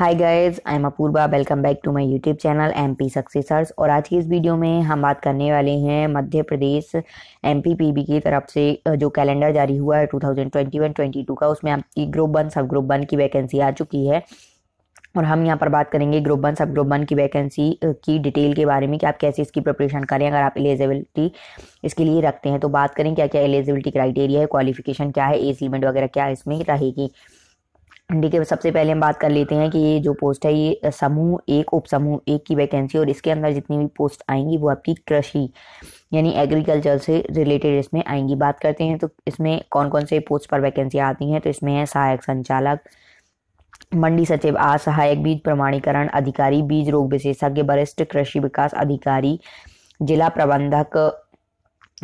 hi guys I am Apoorva welcome back to my YouTube channel M P successors और आज की इस video में हम बात करने वाले हैं Madhya Pradesh M P P B की तरफ से जो कैलेंडर जारी हुआ है 2021-22 का उसमें आपकी ग्रुप वन सब ग्रुप वन की वैकेंसी आ चुकी है और हम यहाँ पर बात करेंगे ग्रुप वन सब ग्रुप वन की वैकेंसी की डिटेल के बारे में कि आप कैसे इसकी प्रिपरेशन करें अगर आप एलिजिबिलिटी इसके लिए रखते हैं तो बात करें क्या क्या एलिजिबिलिटी क्राइटेरिया है क्वालिफिकेशन क्या है एज लिमिट वगैरह क्या इसमें रहेगी ठीक है सबसे पहले हम बात कर लेते हैं कि ये जो पोस्ट है ये समूह एक उप समूह एक की वैकेंसी और इसके अंदर जितनी भी पोस्ट आएंगी वो आपकी कृषि यानी एग्रीकल्चर से रिलेटेड इसमें आएंगी बात करते हैं तो इसमें कौन कौन से पोस्ट पर वैकेंसी आती हैं तो इसमें है सहायक संचालक मंडी सचिव असहायक बीज प्रमाणीकरण अधिकारी बीज रोग विशेषज्ञ वरिष्ठ कृषि विकास अधिकारी जिला प्रबंधक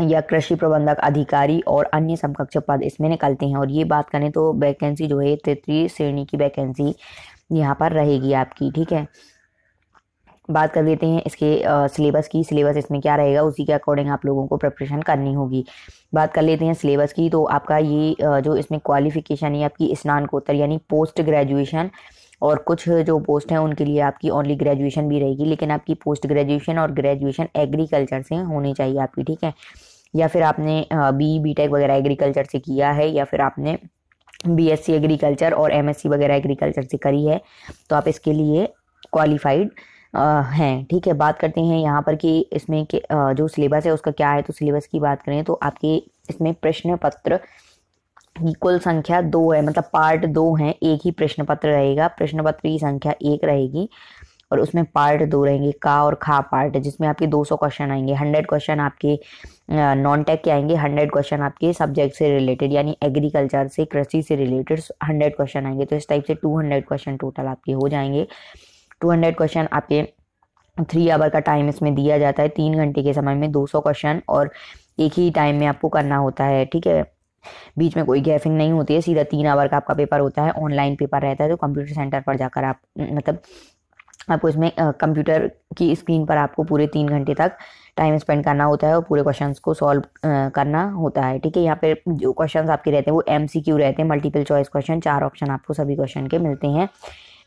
या कृषि प्रबंधक अधिकारी और अन्य समकक्ष पद इसमें निकलते हैं और ये बात करें तो वैकेंसी जो है तृतीय श्रेणी की वैकेंसी यहाँ पर रहेगी आपकी ठीक है बात कर लेते हैं इसके सिलेबस की सिलेबस इसमें क्या रहेगा उसी के अकॉर्डिंग आप लोगों को प्रिपरेशन करनी होगी बात कर लेते हैं सिलेबस की तो आपका ये जो इसमें क्वालिफिकेशन है आपकी स्नानकोत्तर यानी पोस्ट ग्रेजुएशन और कुछ जो पोस्ट हैं उनके लिए आपकी ओनली ग्रेजुएशन भी रहेगी लेकिन आपकी पोस्ट ग्रेजुएशन और ग्रेजुएशन एग्रीकल्चर से होनी चाहिए आपकी ठीक है या फिर आपने बी बी टेक वगैरह एग्रीकल्चर से किया है या फिर आपने बी एस सी एग्रीकल्चर और एम एस सी वगैरह एग्रीकल्चर से करी है तो आप इसके लिए क्वालिफाइड हैं ठीक है बात करते हैं यहाँ पर कि इसमें के, आ, जो सिलेबस है उसका क्या है तो सिलेबस की बात करें तो आपके इसमें प्रश्न पत्र कुल संख्या दो है मतलब पार्ट दो है एक ही प्रश्न पत्र रहेगा प्रश्न पत्र की संख्या एक रहेगी और उसमें पार्ट दो रहेंगे का और खा पार्ट जिसमें आपके 200 क्वेश्चन आएंगे 100 क्वेश्चन आपके नॉन टेक के आएंगे 100 क्वेश्चन आपके सब्जेक्ट से रिलेटेड यानी एग्रीकल्चर से कृषि से रिलेटेड 100 क्वेश्चन आएंगे तो इस टाइप से 200 क्वेश्चन टोटल आपके हो जाएंगे 200 क्वेश्चन आपके थ्री आवर का टाइम इसमें दिया जाता है तीन घंटे के समय में 200 क्वेश्चन और एक ही टाइम में आपको करना होता है ठीक है बीच में कोई गैफिंग नहीं होती है सीधा तीन आवर का आपका पेपर होता है ऑनलाइन पेपर रहता है तो कंप्यूटर सेंटर पर जाकर आप मतलब आपको इसमें कंप्यूटर की स्क्रीन पर आपको पूरे तीन घंटे तक टाइम स्पेंड करना होता है और पूरे क्वेश्चन को सॉल्व करना होता है ठीक है यहाँ पे जो क्वेश्चन आपके रहते हैं वो एम रहते हैं मल्टीपल चॉइस क्वेश्चन चार ऑप्शन आपको सभी क्वेश्चन के मिलते हैं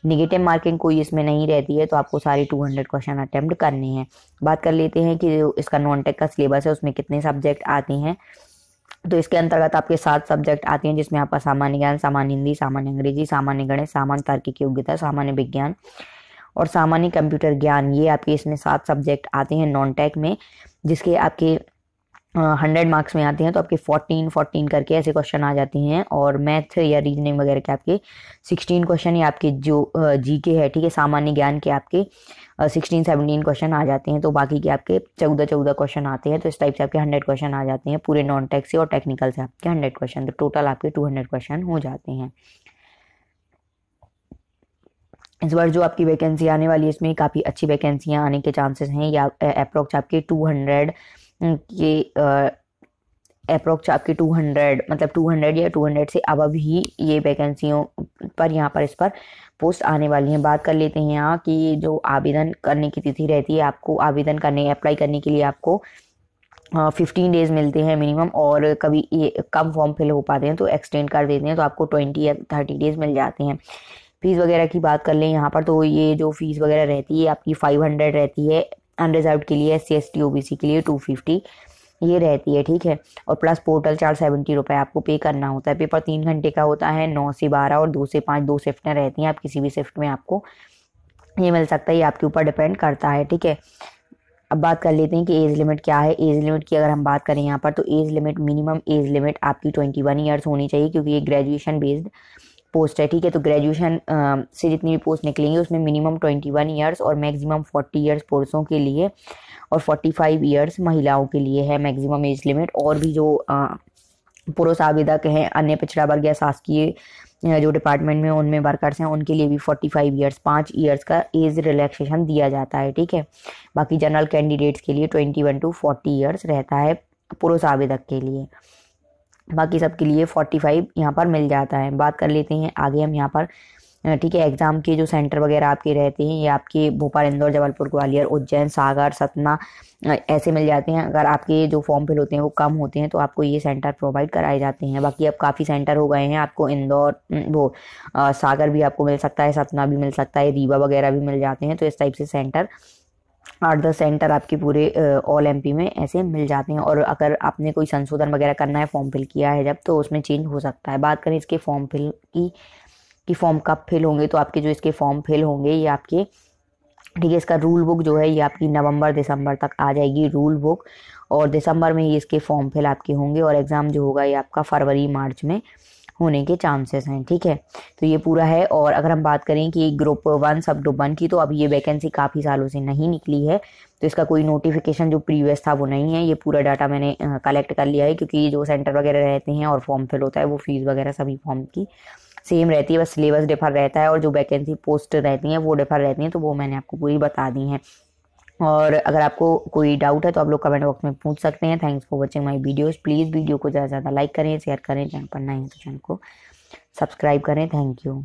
निगेटिव मार्किंग कोई इसमें नहीं रहती है तो आपको सारे हंड्रेड क्वेश्चन अटैम्प्ट करने हैं बात कर लेते हैं कि इसका नॉन टेक का सिलेबस है उसमें कितने सब्जेक्ट आते हैं तो इसके अंतर्गत आपके सात सब्जेक्ट आते हैं जिसमें आपका सामान्य ज्ञान सामान्य हिंदी सामान्य अंग्रेजी सामान्य गणित सामान्य तार्किक योग्यता सामान्य विज्ञान और सामान्य कंप्यूटर ज्ञान ये आपके इसमें सात सब्जेक्ट आते हैं नॉन टेक में जिसके आपके हंड्रेड मार्क्स में आते हैं तो आपके फोर्टीन फोर्टीन करके ऐसे क्वेश्चन आ जाते हैं और मैथ या रीजनिंग वगैरह के आपके सिक्सटीन क्वेश्चन या आपके जो जी के है ठीक है सामान्य ज्ञान के आपके सिक्सटीन सेवनटीन क्वेश्चन आ जाते हैं तो बाकी के आपके चौदह चौदह क्वेश्चन आते हैं तो इस टाइप से आपके हंड्रेड क्वेश्चन आ जाते हैं पूरे नॉन से और टेक्निकल से आपके हंड्रेड क्वेश्चन तो टोटल आपके टू हंड्रेड क्वेश्चन हो जाते हैं इस बार जो आपकी वैकेंसी आने वाली है इसमें काफ़ी अच्छी वैकेंसियाँ आने के चांसेस हैं या अप्रोक्स आपके टू हंड्रेड कि अप्रोक्स आपकी 200 मतलब 200 या 200 से अब अभी ये वैकेंसियों पर यहाँ पर इस पर पोस्ट आने वाली हैं बात कर लेते हैं यहाँ कि जो आवेदन करने की तिथि रहती है आपको आवेदन करने अप्लाई करने के लिए आपको फिफ्टीन डेज मिलते हैं मिनिमम और कभी ये कम फॉर्म फिल हो पाते हैं तो एक्सटेंड कर देते हैं तो आपको ट्वेंटी या थर्टी डेज मिल जाते हैं फीस वगैरह की बात कर लें यहाँ पर तो ये जो फीस वगैरह रहती है आपकी फाइव हंड्रेड रहती है अनरिजर्व के लिए S C S T O B C के लिए टू फिफ्टी ये रहती है ठीक है और प्लस पोर्टल चार सेवेंटी रुपये आपको पे करना होता है पेपर तीन घंटे का होता है नौ से बारह और दो से पाँच दो शिफ्टें रहती हैं आप किसी भी शिफ्ट में आपको ये मिल सकता है ये आपके ऊपर डिपेंड करता है ठीक है अब बात कर लेते हैं कि एज लिमिट क्या है एज लिमिट की अगर हम बात करें यहाँ पर तो age limit minimum age limit आपकी ट्वेंटी वन ईयर्स होनी चाहिए क्योंकि ये ग्रेजुएशन बेस्ड पोस्ट है ठीक है तो ग्रेजुएशन से जितनी भी पोस्ट निकलेंगी उसमें मिनिमम ट्वेंटी वन ईयर्स और मैक्सिमम फोर्टी ईयर्स पुरुषों के लिए और फोर्टी फाइव ईयर्स महिलाओं के लिए है मैक्सिमम एज लिमिट और भी जो पुरुष आवेदक हैं अन्य पिछड़ा वर्ग या शासकीय जो डिपार्टमेंट में उनमें वर्कर्स हैं उनके लिए भी फोर्टी फाइव ईयर्स पाँच ईयर्स का एज रिलैक्सेशन दिया जाता है ठीक है बाकी जनरल कैंडिडेट्स के लिए twenty one to forty years रहता है पुरुष आवेदक के लिए बाकी सबके लिए फोर्टी फाइव यहाँ पर मिल जाता है बात कर लेते हैं आगे हम यहाँ पर ठीक है एग्ज़ाम के जो सेंटर वगैरह आपके रहते हैं ये आपके भोपाल इंदौर जबलपुर ग्वालियर उज्जैन सागर सतना ऐसे मिल जाते हैं अगर आपके जो फॉर्म फिल होते हैं वो कम होते हैं तो आपको ये सेंटर प्रोवाइड कराए जाते हैं बाकी अब काफ़ी सेंटर हो गए हैं आपको इंदौर वो आ, सागर भी आपको मिल सकता है सतना भी मिल सकता है रीवा वगैरह भी मिल जाते हैं तो इस टाइप से सेंटर आठ दस सेंटर आपके पूरे ऑल एमपी में ऐसे मिल जाते हैं और अगर आपने कोई संशोधन वगैरह करना है फॉर्म फिल किया है जब तो उसमें चेंज हो सकता है बात करें इसके फॉर्म फिल की कि फॉर्म कब फिल होंगे तो आपके जो इसके फॉर्म फिल होंगे ये आपके ठीक है इसका रूल बुक जो है ये आपकी नवंबर दिसंबर तक आ जाएगी रूल बुक और दिसंबर में ही इसके फॉर्म फिल आपके होंगे और एग्ज़ाम जो होगा ये आपका फरवरी मार्च में होने के चांसेस हैं ठीक है तो ये पूरा है और अगर हम बात करें कि ग्रुप वन सब ग्रुप वन की तो अभी ये वैकेंसी काफ़ी सालों से नहीं निकली है तो इसका कोई नोटिफिकेशन जो प्रीवियस था वो नहीं है ये पूरा डाटा मैंने कलेक्ट कर लिया है क्योंकि जो सेंटर वगैरह रहते हैं और फॉर्म फिल होता है वो फीस वगैरह सभी फॉर्म की सेम रहती है बस सिलेबस डिफर रहता है और जो वैकेंसी पोस्ट रहती हैं वो डिफर रहती हैं तो वो मैंने आपको पूरी बता दी हैं और अगर आपको कोई डाउट है तो आप लोग कमेंट बॉक्स में पूछ सकते हैं thanks for watching my videos please video को ज़्यादा से ज़्यादा लाइक करें शेयर करें चैनल पर नए हैं तो चैनल को सब्सक्राइब करें थैंक यू